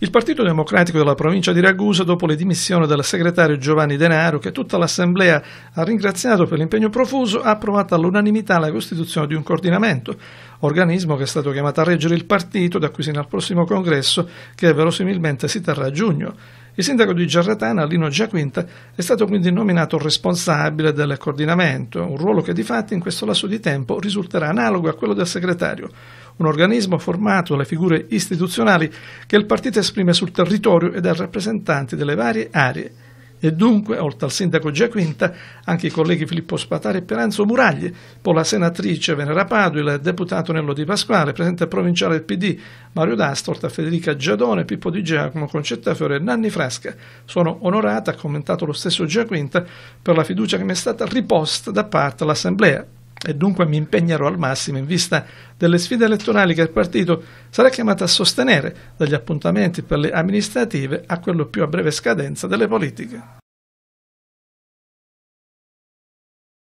Il Partito Democratico della provincia di Ragusa, dopo le dimissioni del segretario Giovanni Denaro, che tutta l'Assemblea ha ringraziato per l'impegno profuso, ha approvato all'unanimità la costituzione di un coordinamento, organismo che è stato chiamato a reggere il partito da qui sino al prossimo congresso, che verosimilmente si terrà a giugno. Il sindaco di Giarratana, Lino Giaquinta, è stato quindi nominato responsabile del coordinamento, un ruolo che di fatto in questo lasso di tempo risulterà analogo a quello del segretario un organismo formato dalle figure istituzionali che il partito esprime sul territorio e dai rappresentanti delle varie aree e dunque, oltre al sindaco Giaquinta, anche i colleghi Filippo Spatari e Peranzo Muragli, poi la senatrice Venera Padua, il deputato Nello Di Pasquale, presidente provinciale del PD Mario D'Asta, oltre a Federica Giadone, Pippo Di Giacomo, Concettafiore e Nanni Frasca. Sono onorata, ha commentato lo stesso Giaquinta, per la fiducia che mi è stata riposta da parte dell'Assemblea e dunque mi impegnerò al massimo in vista delle sfide elettorali che il partito sarà chiamato a sostenere, dagli appuntamenti per le amministrative a quello più a breve scadenza delle politiche.